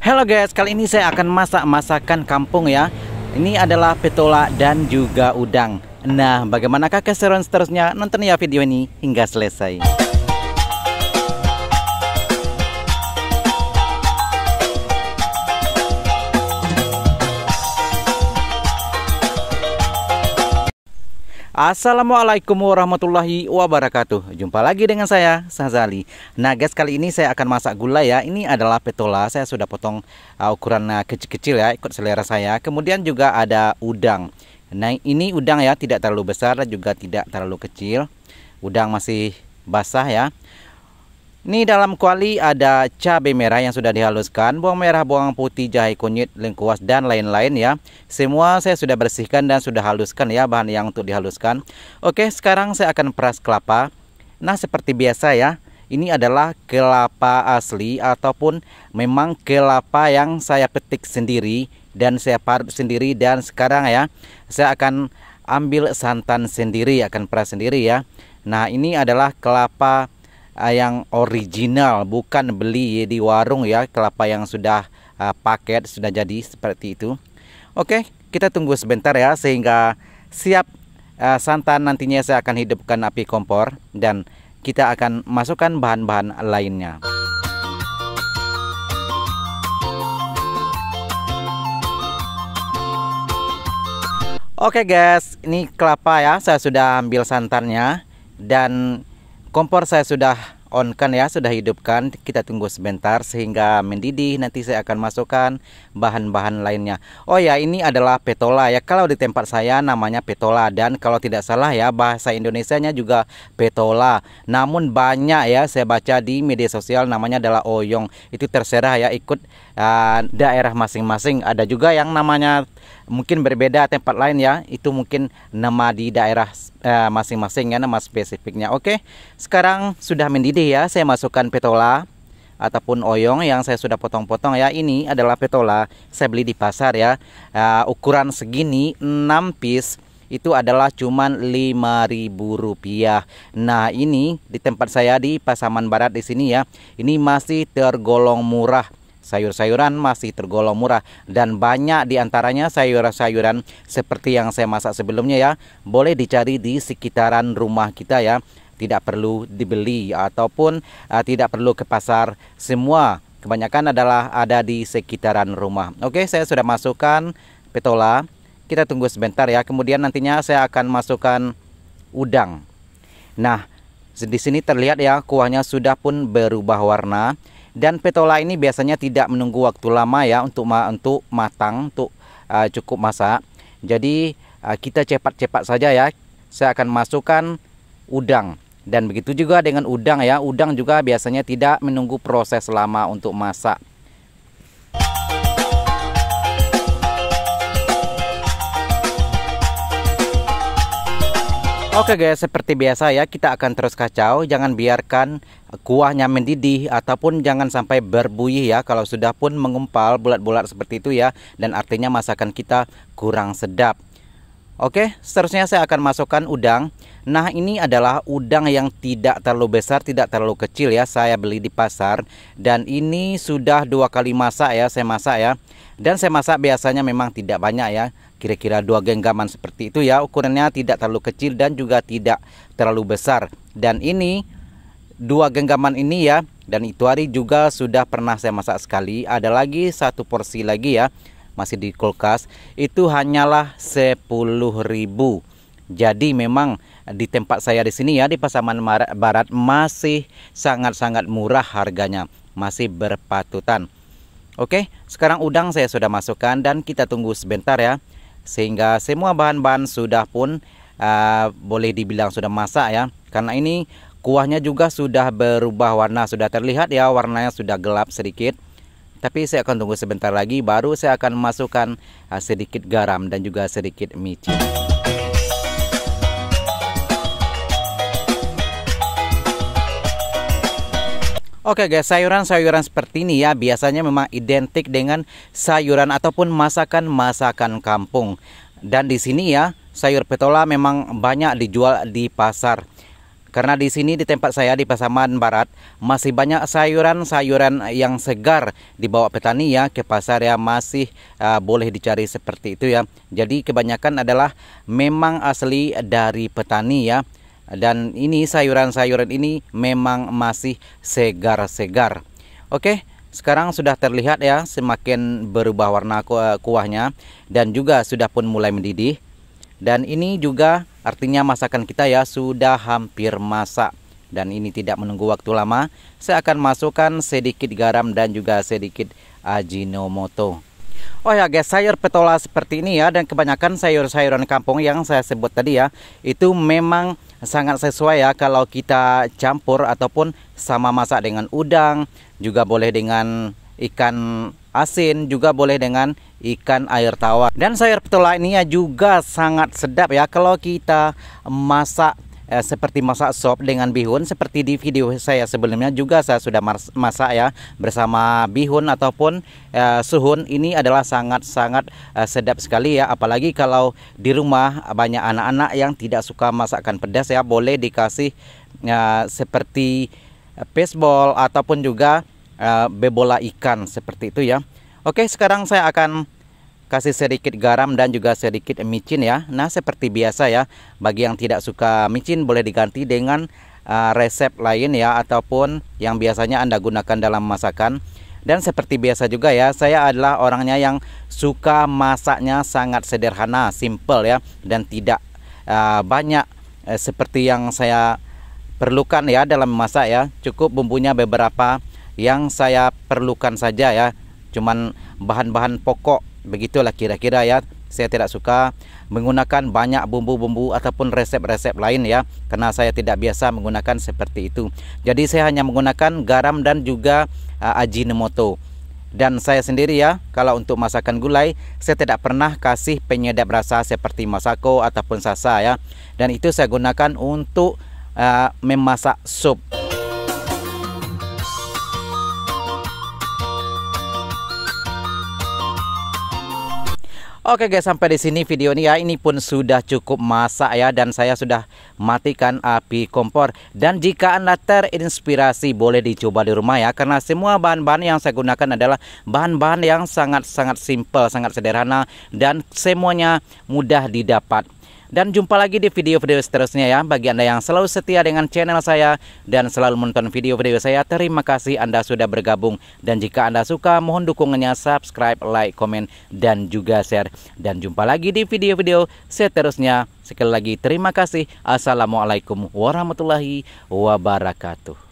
Halo guys, kali ini saya akan masak masakan kampung ya Ini adalah petola dan juga udang Nah, bagaimanakah keseruan seterusnya? Nonton ya video ini hingga selesai Assalamualaikum warahmatullahi wabarakatuh Jumpa lagi dengan saya Sazali Nah guys kali ini saya akan masak gula ya Ini adalah petola Saya sudah potong uh, ukuran uh, kecil-kecil ya Ikut selera saya Kemudian juga ada udang Nah ini udang ya tidak terlalu besar dan Juga tidak terlalu kecil Udang masih basah ya ini dalam kuali ada cabai merah yang sudah dihaluskan, bawang merah, bawang putih, jahe kunyit, lengkuas, dan lain-lain ya. Semua saya sudah bersihkan dan sudah haluskan ya bahan yang untuk dihaluskan. Oke, sekarang saya akan peras kelapa. Nah, seperti biasa ya, ini adalah kelapa asli ataupun memang kelapa yang saya petik sendiri dan saya parut sendiri dan sekarang ya, saya akan ambil santan sendiri, akan peras sendiri ya. Nah, ini adalah kelapa Ah, yang original bukan beli di warung ya kelapa yang sudah uh, paket sudah jadi seperti itu oke kita tunggu sebentar ya sehingga siap uh, santan nantinya saya akan hidupkan api kompor dan kita akan masukkan bahan-bahan lainnya Oke guys, ini kelapa ya, saya sudah ambil santannya dan Kompor saya sudah on kan ya, sudah hidupkan. Kita tunggu sebentar sehingga mendidih. Nanti saya akan masukkan bahan-bahan lainnya. Oh ya, ini adalah petola ya. Kalau di tempat saya namanya petola dan kalau tidak salah ya bahasa Indonesia-nya juga petola. Namun banyak ya saya baca di media sosial namanya adalah oyong. Itu terserah ya ikut uh, daerah masing-masing. Ada juga yang namanya mungkin berbeda tempat lain ya itu mungkin nama di daerah eh, masing-masing uh, ya nama spesifiknya oke sekarang sudah mendidih ya saya masukkan petola ataupun oyong yang saya sudah potong-potong ya ini adalah petola saya beli di pasar ya uh, ukuran segini 6 piece itu adalah cuman Rp5.000. Nah, ini di tempat saya di Pasaman Barat di sini ya. Ini masih tergolong murah Sayur-sayuran masih tergolong murah dan banyak diantaranya sayur-sayuran seperti yang saya masak sebelumnya ya. Boleh dicari di sekitaran rumah kita ya. Tidak perlu dibeli ataupun uh, tidak perlu ke pasar. Semua kebanyakan adalah ada di sekitaran rumah. Oke, saya sudah masukkan petola. Kita tunggu sebentar ya. Kemudian nantinya saya akan masukkan udang. Nah, di sini terlihat ya kuahnya sudah pun berubah warna. Dan petola ini biasanya tidak menunggu waktu lama ya untuk ma untuk matang, untuk uh, cukup masak. Jadi uh, kita cepat-cepat saja ya. Saya akan masukkan udang. Dan begitu juga dengan udang ya. Udang juga biasanya tidak menunggu proses lama untuk masak. Oke okay guys, seperti biasa ya kita akan terus kacau. Jangan biarkan kuahnya mendidih ataupun jangan sampai berbuih ya. Kalau sudah pun mengumpal bulat-bulat seperti itu ya dan artinya masakan kita kurang sedap. Oke, okay, seterusnya saya akan masukkan udang. Nah, ini adalah udang yang tidak terlalu besar, tidak terlalu kecil ya. Saya beli di pasar dan ini sudah dua kali masak ya, saya masak ya. Dan saya masak biasanya memang tidak banyak ya kira-kira dua genggaman seperti itu ya ukurannya tidak terlalu kecil dan juga tidak terlalu besar dan ini dua genggaman ini ya dan itu hari juga sudah pernah saya masak sekali ada lagi satu porsi lagi ya masih di kulkas itu hanyalah 10.000 jadi memang di tempat saya di sini ya di Pasaman Barat masih sangat-sangat murah harganya masih berpatutan Oke sekarang udang saya sudah masukkan dan kita tunggu sebentar ya sehingga semua bahan-bahan sudah pun uh, boleh dibilang sudah masak ya karena ini kuahnya juga sudah berubah warna sudah terlihat ya warnanya sudah gelap sedikit tapi saya akan tunggu sebentar lagi baru saya akan masukkan uh, sedikit garam dan juga sedikit micin Oke guys, sayuran-sayuran seperti ini ya biasanya memang identik dengan sayuran ataupun masakan-masakan kampung. Dan di sini ya, sayur petola memang banyak dijual di pasar. Karena di sini di tempat saya di Pasaman Barat masih banyak sayuran-sayuran yang segar dibawa petani ya ke pasar ya masih uh, boleh dicari seperti itu ya. Jadi kebanyakan adalah memang asli dari petani ya dan ini sayuran-sayuran ini memang masih segar-segar. Oke, sekarang sudah terlihat ya semakin berubah warna kuahnya dan juga sudah pun mulai mendidih. Dan ini juga artinya masakan kita ya sudah hampir masak dan ini tidak menunggu waktu lama, saya akan masukkan sedikit garam dan juga sedikit ajinomoto. Oh ya guys, sayur petola seperti ini ya dan kebanyakan sayur-sayuran kampung yang saya sebut tadi ya, itu memang sangat sesuai ya kalau kita campur ataupun sama masak dengan udang, juga boleh dengan ikan asin, juga boleh dengan ikan air tawar. Dan sayur petul ini ya juga sangat sedap ya kalau kita masak eh, seperti masak sop dengan bihun seperti di video saya sebelumnya juga saya sudah masak ya bersama bihun ataupun eh, suhun ini adalah sangat-sangat eh, sedap sekali ya apalagi kalau di rumah banyak anak-anak yang tidak suka masakan pedas ya boleh dikasih eh, seperti baseball ataupun juga eh, bebola ikan seperti itu ya Oke sekarang saya akan kasih sedikit garam dan juga sedikit micin ya nah seperti biasa ya bagi yang tidak suka micin boleh diganti dengan uh, resep lain ya ataupun yang biasanya Anda gunakan dalam masakan dan seperti biasa juga ya saya adalah orangnya yang suka masaknya sangat sederhana simple ya dan tidak uh, banyak uh, seperti yang saya perlukan ya dalam masak ya cukup bumbunya beberapa yang saya perlukan saja ya cuman bahan-bahan pokok Begitulah kira-kira ya. Saya tidak suka menggunakan banyak bumbu-bumbu ataupun resep-resep lain ya karena saya tidak biasa menggunakan seperti itu. Jadi saya hanya menggunakan garam dan juga uh, ajinomoto. Dan saya sendiri ya, kalau untuk masakan gulai, saya tidak pernah kasih penyedap rasa seperti Masako ataupun Sasa ya. Dan itu saya gunakan untuk uh, memasak sup. Oke guys sampai di sini video ini ya ini pun sudah cukup masak ya dan saya sudah matikan api kompor dan jika anda terinspirasi boleh dicoba di rumah ya karena semua bahan-bahan yang saya gunakan adalah bahan-bahan yang sangat-sangat simple sangat sederhana dan semuanya mudah didapat dan jumpa lagi di video-video seterusnya ya. Bagi Anda yang selalu setia dengan channel saya dan selalu menonton video-video saya, terima kasih Anda sudah bergabung. Dan jika Anda suka, mohon dukungannya subscribe, like, komen, dan juga share. Dan jumpa lagi di video-video seterusnya. Sekali lagi terima kasih. Assalamualaikum warahmatullahi wabarakatuh.